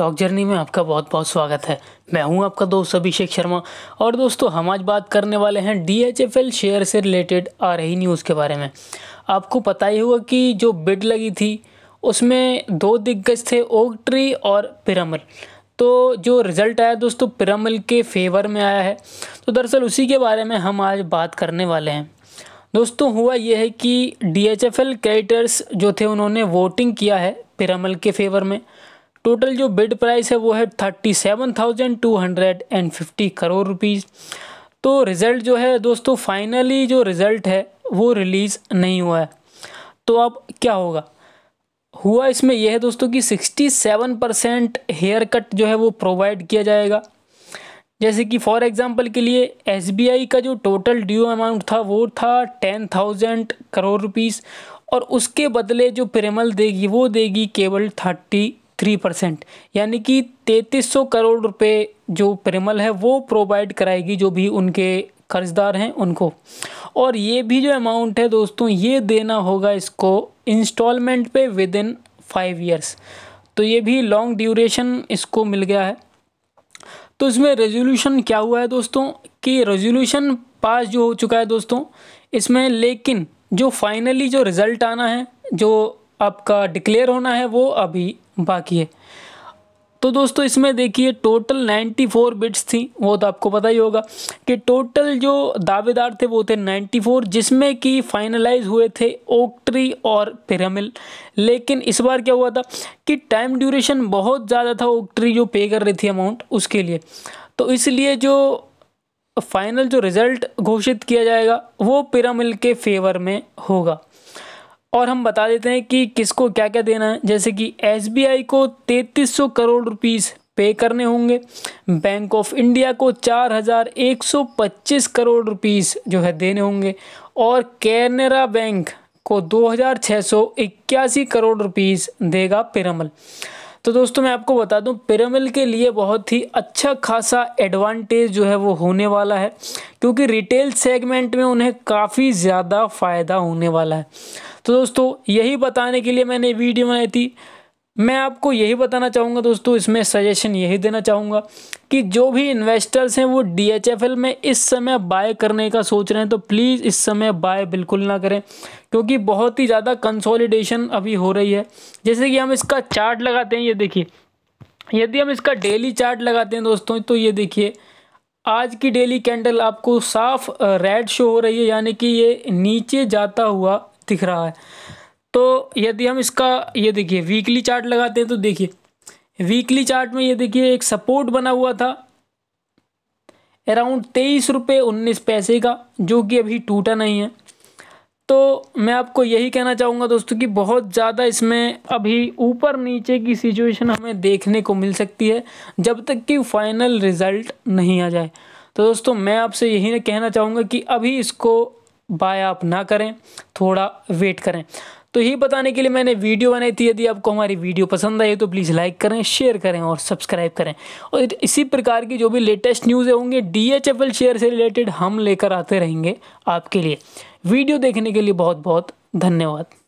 stock journey में आपका बहुत बहुत स्वागत है मैं हूं आपका दोस्त अभिषेक शर्मा और दोस्तों हम आज बात करने वाले हैं एल शेयर से रिलेटेड आ रही न्यूज़ के बारे में आपको पता ही होगा कि जो बिड लगी थी उसमें दो दिग्गज थे ओक ट्री और पिरामल तो जो रिज़ल्ट आया दोस्तों पिरामल के फेवर में आया है तो दरअसल उसी के बारे में हम आज बात करने वाले हैं दोस्तों हुआ यह है कि D H F L creditors जो थे उन्होंने वोटिंग किया है पिरामल के फेवर में टोटल जो बिड प्राइस है वो है thirty seven thousand two hundred and fifty crore rupees तो रिज़ल्ट जो है दोस्तों फाइनली जो रिज़ल्ट है वो रिलीज़ नहीं हुआ है तो अब क्या होगा हुआ इसमें यह है दोस्तों कि 67 परसेंट हेयर कट जो है वो प्रोवाइड किया जाएगा जैसे कि फॉर एग्जांपल के लिए एस का जो टोटल ड्यू अमाउंट था वो था टेन थाउजेंड करोड़ रुपीस और उसके बदले जो प्रेमल देगी वो देगी केवल थर्टी थ्री परसेंट यानी कि तैतीस सौ करोड़ रुपए जो प्रेमल है वो प्रोवाइड कराएगी जो भी उनके कर्जदार हैं उनको और ये भी जो अमाउंट है दोस्तों ये देना होगा इसको इंस्टॉलमेंट पे विद इन फाइव ईयर्स तो ये भी लॉन्ग ड्यूरेशन इसको मिल गया है तो इसमें रेजोल्यूशन क्या हुआ है दोस्तों कि रेजोल्यूशन पास जो हो चुका है दोस्तों इसमें लेकिन जो फाइनली जो रिज़ल्ट आना है जो आपका डिक्लेयर होना है वो अभी बाकी है तो दोस्तों इसमें देखिए टोटल 94 बिट्स थी वो तो आपको पता ही होगा कि टोटल जो दावेदार थे वो थे 94 जिसमें कि फाइनलाइज हुए थे ओकट्री और पिरामिल लेकिन इस बार क्या हुआ था कि टाइम ड्यूरेशन बहुत ज़्यादा था ओकट्री जो पे कर रही थी अमाउंट उसके लिए तो इसलिए जो फाइनल जो रिज़ल्ट घोषित किया जाएगा वो पिरामिल के फेवर में होगा और हम बता देते हैं कि किसको क्या क्या देना है जैसे कि एस को तैंतीस करोड़ रुपीस पे करने होंगे बैंक ऑफ इंडिया को 4,125 करोड़ रुपीस जो है देने होंगे और कैनरा बैंक को दो करोड़ रुपीस देगा पिरामल तो दोस्तों मैं आपको बता दूं पिरामिल के लिए बहुत ही अच्छा खासा एडवांटेज जो है वो होने वाला है क्योंकि रिटेल सेगमेंट में उन्हें काफ़ी ज़्यादा फ़ायदा होने वाला है तो दोस्तों यही बताने के लिए मैंने वीडियो बनाई थी मैं आपको यही बताना चाहूँगा दोस्तों इसमें सजेशन यही देना चाहूँगा कि जो भी इन्वेस्टर्स हैं वो डी में इस समय बाय करने का सोच रहे हैं तो प्लीज़ इस समय बाय बिल्कुल ना करें क्योंकि बहुत ही ज़्यादा कंसोलिडेशन अभी हो रही है जैसे कि हम इसका चार्ट लगाते हैं ये देखिए यदि हम इसका डेली चार्ट लगाते हैं दोस्तों तो ये देखिए आज की डेली कैंडल आपको साफ रेड शो हो रही है यानी कि ये नीचे जाता हुआ दिख रहा है तो यदि हम इसका ये देखिए वीकली चार्ट लगाते हैं तो देखिए वीकली चार्ट में ये देखिए एक सपोर्ट बना हुआ था अराउंड तेईस रुपये उन्नीस पैसे का जो कि अभी टूटा नहीं है तो मैं आपको यही कहना चाहूँगा दोस्तों कि बहुत ज़्यादा इसमें अभी ऊपर नीचे की सिचुएशन हमें देखने को मिल सकती है जब तक कि फाइनल रिज़ल्ट नहीं आ जाए तो दोस्तों मैं आपसे यही कहना चाहूँगा कि अभी इसको बाय आप ना करें थोड़ा वेट करें तो ये बताने के लिए मैंने वीडियो बनाई थी यदि आपको हमारी वीडियो पसंद आई तो प्लीज़ लाइक करें शेयर करें और सब्सक्राइब करें और इसी प्रकार की जो भी लेटेस्ट न्यूज़ें होंगे D H F L share से रिलेटेड हम लेकर आते रहेंगे आपके लिए वीडियो देखने के लिए बहुत बहुत धन्यवाद